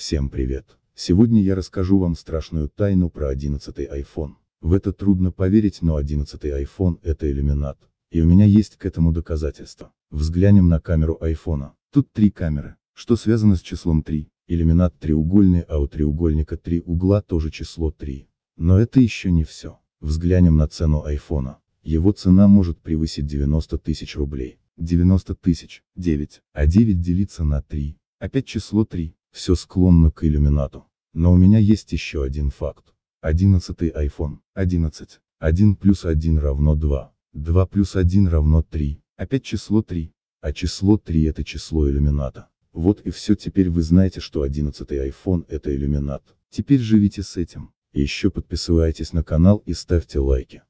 Всем привет! Сегодня я расскажу вам страшную тайну про 11 iPhone. В это трудно поверить, но 11 iPhone это иллюминат. И у меня есть к этому доказательство. Взглянем на камеру iPhone. Тут три камеры, что связано с числом 3. Иллюминат треугольный, а у треугольника три угла тоже число 3. Но это еще не все. Взглянем на цену iPhone. Его цена может превысить 90 тысяч рублей. 90 тысяч, 9, а 9 делится на 3. Опять число 3 все склонно к иллюминату. Но у меня есть еще один факт. 11 iPhone. 11. 1 плюс 1 равно 2. 2 плюс 1 равно 3. Опять число 3. А число 3 это число иллюмината. Вот и все теперь вы знаете, что 11 iPhone это иллюминат. Теперь живите с этим. Еще подписывайтесь на канал и ставьте лайки.